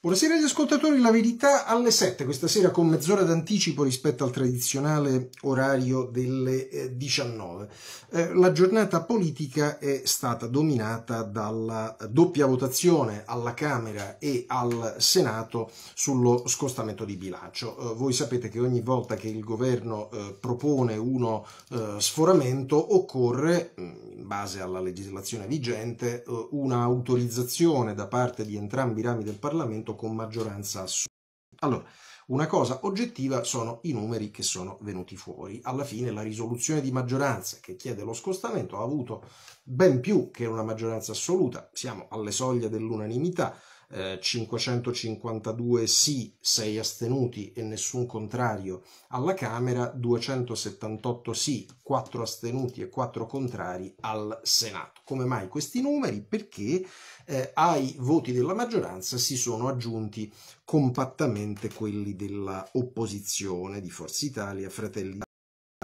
Buonasera agli ascoltatori, la verità alle 7, questa sera con mezz'ora d'anticipo rispetto al tradizionale orario delle 19. Eh, eh, la giornata politica è stata dominata dalla doppia votazione alla Camera e al Senato sullo scostamento di bilancio. Eh, voi sapete che ogni volta che il governo eh, propone uno eh, sforamento occorre, mm, in base alla legislazione vigente, eh, una autorizzazione da parte di entrambi i rami del Parlamento con maggioranza assoluta. Allora, una cosa oggettiva sono i numeri che sono venuti fuori. Alla fine la risoluzione di maggioranza che chiede lo scostamento ha avuto ben più che una maggioranza assoluta, siamo alle soglie dell'unanimità, 552 eh, sì, 6 astenuti e nessun contrario alla Camera, 278 sì, 4 astenuti e 4 contrari al Senato. Come mai questi numeri? Perché eh, ai voti della maggioranza si sono aggiunti compattamente quelli dell'opposizione di Forza Italia, Fratelli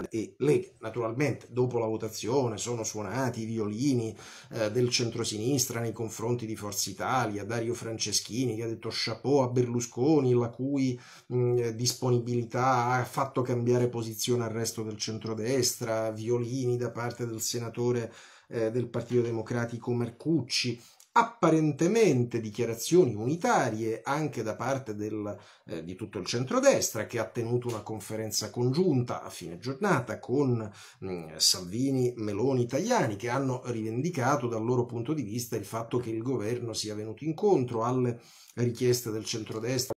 e Lega. Naturalmente dopo la votazione sono suonati i violini eh, del centrosinistra nei confronti di Forza Italia, Dario Franceschini che ha detto chapeau a Berlusconi, la cui mh, disponibilità ha fatto cambiare posizione al resto del centrodestra, violini da parte del senatore eh, del Partito Democratico Mercucci, apparentemente dichiarazioni unitarie anche da parte del, eh, di tutto il centrodestra che ha tenuto una conferenza congiunta a fine giornata con mh, mm, Salvini, Meloni, Tajani che hanno rivendicato dal loro punto di vista il fatto che il governo sia venuto incontro alle richieste del centrodestra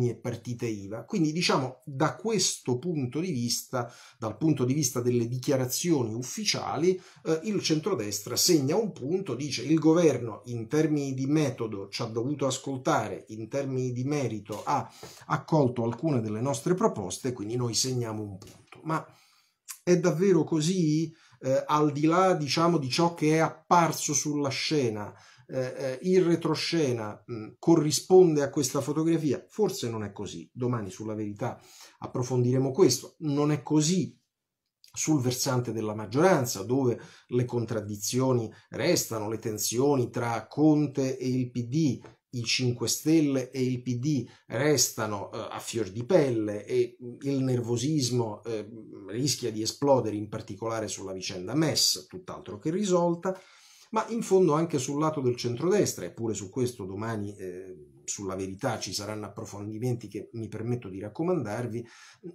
e partita IVA. Quindi diciamo da questo punto di vista, dal punto di vista delle dichiarazioni ufficiali, eh, il centrodestra segna un punto, dice il governo in termini di metodo ci ha dovuto ascoltare, in termini di merito ha accolto alcune delle nostre proposte, quindi noi segniamo un punto. Ma è davvero così? Eh, al di là diciamo di ciò che è apparso sulla scena, eh, eh, il retroscena mh, mm, corrisponde a questa fotografia? Forse non è così. Domani sulla verità approfondiremo questo. Non è così sul versante della maggioranza, dove le contraddizioni restano, le tensioni tra Conte e il PD, i 5 Stelle e il PD restano eh, a fior di pelle e mm, il nervosismo eh, rischia di esplodere in particolare sulla vicenda MES, tutt'altro che risolta ma in fondo anche sul lato del centrodestra, eppure su questo domani eh, sulla verità ci saranno approfondimenti che mi permetto di raccomandarvi,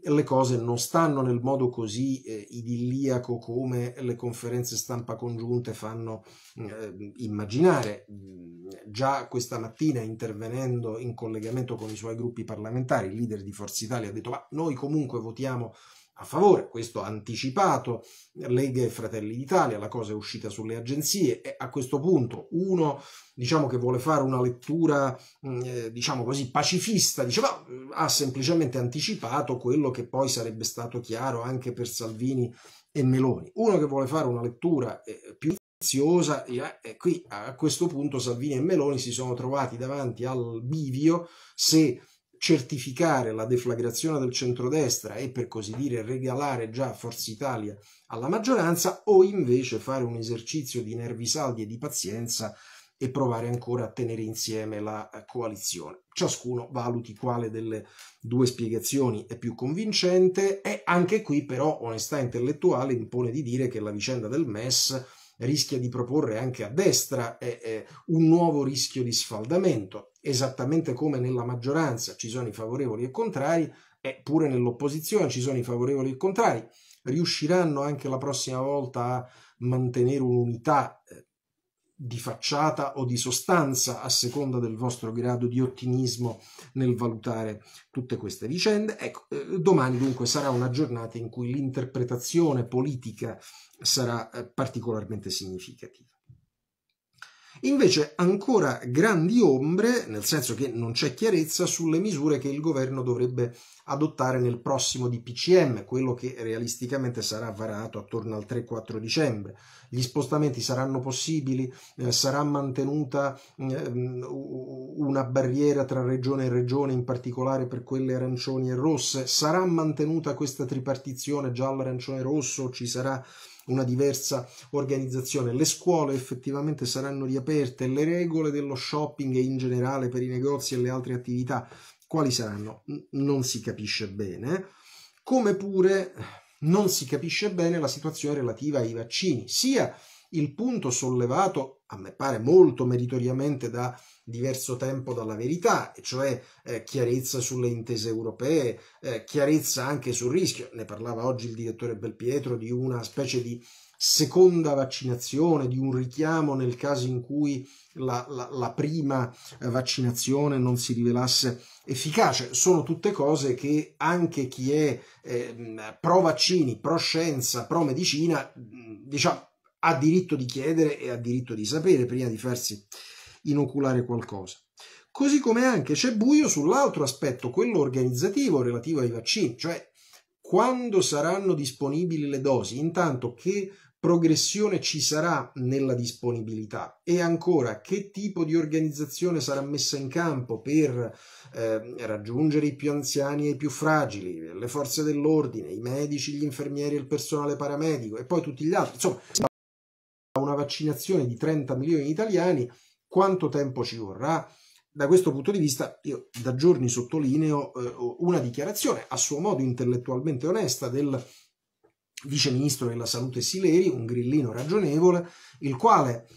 mm, le cose non stanno nel modo così eh, idilliaco come le conferenze stampa congiunte fanno mm, eh, immaginare. Mm, già questa mattina intervenendo in collegamento con i suoi gruppi parlamentari, il leader di Forza Italia ha detto ma noi comunque votiamo a favore, questo ha anticipato, Lega e Fratelli d'Italia, la cosa è uscita sulle agenzie e a questo punto uno diciamo che vuole fare una lettura mm, eh, diciamo così pacifista, diceva mm, ha semplicemente anticipato quello che poi sarebbe stato chiaro anche per Salvini e Meloni. Uno che vuole fare una lettura eh, più Preziosa, e eh, eh, qui a questo punto Salvini e Meloni si sono trovati davanti al bivio se certificare la deflagrazione del centrodestra e per così dire regalare già Forza Italia alla maggioranza o invece fare un esercizio di nervi saldi e di pazienza e provare ancora a tenere insieme la eh, coalizione. Ciascuno valuti quale delle due spiegazioni è più convincente e anche qui però onestà intellettuale impone di dire che la vicenda del MES rischia di proporre anche a destra eh, un nuovo rischio di sfaldamento, esattamente come nella maggioranza ci sono i favorevoli e i contrari, eppure nell'opposizione ci sono i favorevoli e i contrari. Riusciranno anche la prossima volta a mantenere un'unità eh, di facciata o di sostanza a seconda del vostro grado di ottimismo nel valutare tutte queste vicende. Ecco, eh, domani dunque sarà una giornata in cui l'interpretazione politica sarà eh, particolarmente significativa. Invece ancora grandi ombre, nel senso che non c'è chiarezza sulle misure che il governo dovrebbe adottare nel prossimo DPCM, quello che realisticamente sarà varato attorno al 3-4 dicembre. Gli spostamenti saranno possibili, eh, sarà mantenuta eh, una barriera tra regione e regione, in particolare per quelle arancioni e rosse, sarà mantenuta questa tripartizione giallo, arancione rosso, ci sarà una diversa organizzazione. Le scuole effettivamente saranno riaperte, le regole dello shopping in generale per i negozi e le altre attività quali saranno? Non si capisce bene, come pure non si capisce bene la situazione relativa ai vaccini, sia il punto sollevato a me pare molto meritoriamente da diverso tempo dalla verità, e cioè eh, chiarezza sulle intese europee, eh, chiarezza anche sul rischio. Ne parlava oggi il direttore Belpietro di una specie di seconda vaccinazione, di un richiamo nel caso in cui la, la, la prima eh, vaccinazione non si rivelasse efficace. Sono tutte cose che anche chi è eh, pro vaccini, pro scienza, pro medicina, diciamo, ha diritto di chiedere e ha diritto di sapere prima di farsi inoculare qualcosa. Così come anche c'è buio sull'altro aspetto, quello organizzativo relativo ai vaccini, cioè quando saranno disponibili le dosi, intanto che progressione ci sarà nella disponibilità e ancora che tipo di organizzazione sarà messa in campo per eh, raggiungere i più anziani e i più fragili, le forze dell'ordine, i medici, gli infermieri, il personale paramedico e poi tutti gli altri. Insomma, una vaccinazione di 30 milioni di italiani, quanto tempo ci vorrà? Da questo punto di vista io da giorni sottolineo eh, una dichiarazione a suo modo intellettualmente onesta del vice ministro della salute Sileri, un grillino ragionevole, il quale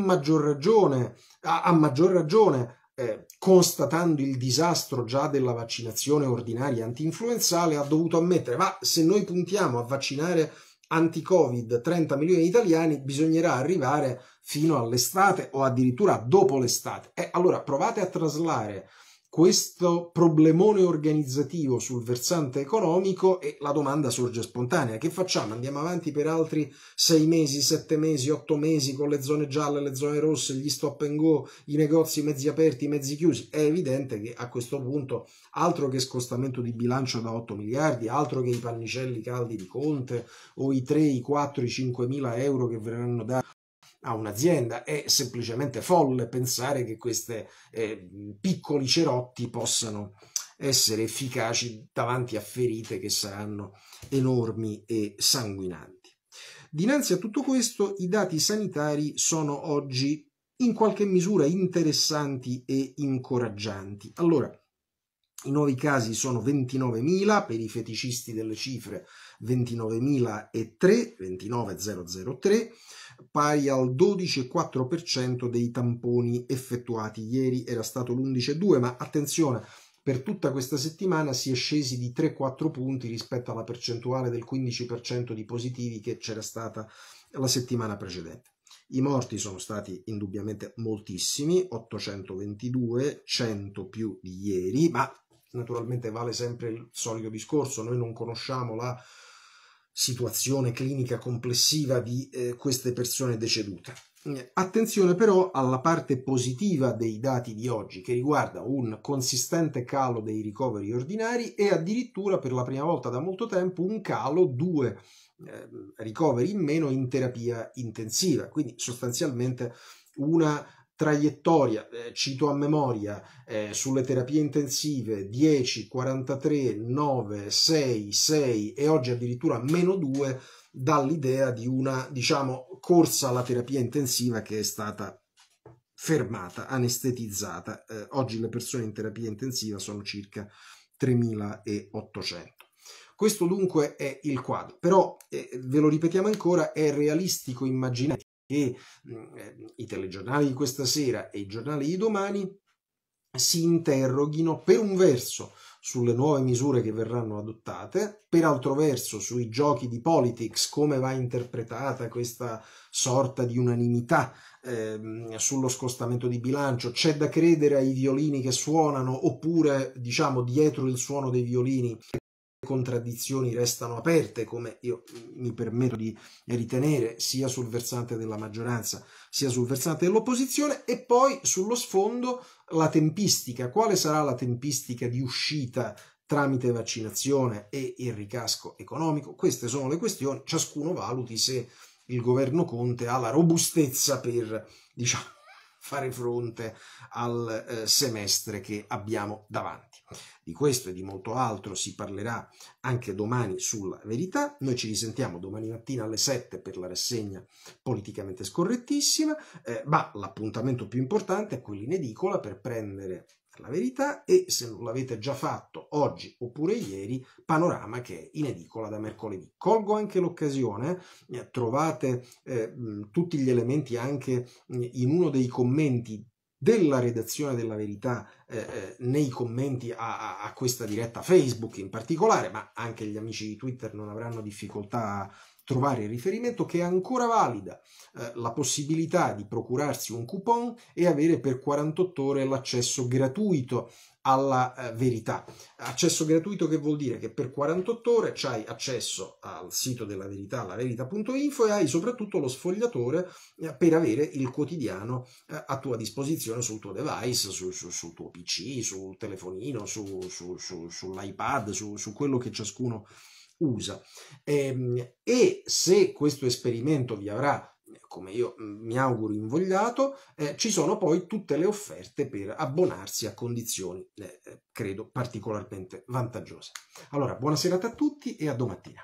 maggior ragione, a, a, maggior ragione eh, constatando il disastro già della vaccinazione ordinaria anti-influenzale, ha dovuto ammettere ma se noi puntiamo a vaccinare anti-Covid 30 milioni di italiani, bisognerà arrivare fino all'estate o addirittura dopo l'estate. E allora provate a traslare questo problemone organizzativo sul versante economico e la domanda sorge spontanea. Che facciamo? Andiamo avanti per altri sei mesi, sette mesi, otto mesi con le zone gialle, le zone rosse, gli stop and go, i negozi mezzi aperti, mezzi chiusi? È evidente che a questo punto altro che scostamento di bilancio da 8 miliardi, altro che i pannicelli caldi di Conte o i 3, i 4, i 5 mila euro che verranno dati a un'azienda. È semplicemente folle pensare che questi eh, piccoli cerotti possano essere efficaci davanti a ferite che saranno enormi e sanguinanti. Dinanzi a tutto questo, i dati sanitari sono oggi in qualche misura interessanti e incoraggianti. Allora, i nuovi casi sono 29.000, per i feticisti delle cifre 29.003, 29.003, pari al 12,4% dei tamponi effettuati. Ieri era stato l'11,2%, ma attenzione, per tutta questa settimana si è scesi di 3-4 punti rispetto alla percentuale del 15% di positivi che c'era stata la settimana precedente. I morti sono stati indubbiamente moltissimi, 822, 100 più di ieri, ma naturalmente vale sempre il solito discorso, noi non conosciamo la situazione clinica complessiva di eh, queste persone decedute. Eh, attenzione però alla parte positiva dei dati di oggi che riguarda un consistente calo dei ricoveri ordinari e addirittura per la prima volta da molto tempo un calo, due eh, ricoveri in meno in terapia intensiva, quindi sostanzialmente una traiettoria, eh, cito a memoria, eh, sulle terapie intensive 10, 43, 9, 6, 6 e oggi addirittura meno 2 dall'idea di una, diciamo, corsa alla terapia intensiva che è stata fermata, anestetizzata. Eh, oggi le persone in terapia intensiva sono circa 3.800. Questo dunque è il quadro, però eh, ve lo ripetiamo ancora, è realistico immaginare che mm, eh, i telegiornali di questa sera e i giornali di domani si interroghino per un verso sulle nuove misure che verranno adottate, per altro verso sui giochi di politics, come va interpretata questa sorta di unanimità eh, sullo scostamento di bilancio, c'è da credere ai violini che suonano oppure diciamo dietro il suono dei violini contraddizioni restano aperte, come io mi permetto di ritenere, sia sul versante della maggioranza sia sul versante dell'opposizione, e poi sullo sfondo la tempistica. Quale sarà la tempistica di uscita tramite vaccinazione e il ricasco economico? Queste sono le questioni, ciascuno valuti se il governo Conte ha la robustezza per, diciamo, fare fronte al eh, semestre che abbiamo davanti. Di questo e di molto altro si parlerà anche domani sulla verità. Noi ci risentiamo domani mattina alle 7 per la rassegna politicamente scorrettissima, eh, ma l'appuntamento più importante è quello in edicola per prendere la verità e se non l'avete già fatto oggi oppure ieri, Panorama che è in edicola da mercoledì. Colgo anche l'occasione, eh, trovate eh, tutti gli elementi anche in uno dei commenti della redazione della verità eh, eh nei commenti a, a, questa diretta Facebook in particolare, ma anche gli amici di Twitter non avranno difficoltà a trovare il riferimento che è ancora valida eh, la possibilità di procurarsi un coupon e avere per 48 ore l'accesso gratuito alla eh, verità. Accesso gratuito che vuol dire che per 48 ore hai accesso al sito della verità, laverità.info e hai soprattutto lo sfogliatore eh, per avere il quotidiano eh, a tua disposizione sul tuo device, su, su, sul tuo PC, sul telefonino, su, sull'iPad, su quello che ciascuno USA. E, ehm, e se questo esperimento vi avrà come io mm, mi auguro invogliato, eh, ci sono poi tutte le offerte per abbonarsi a condizioni, eh, eh credo, particolarmente vantaggiose. Allora, buona serata a tutti e a domattina.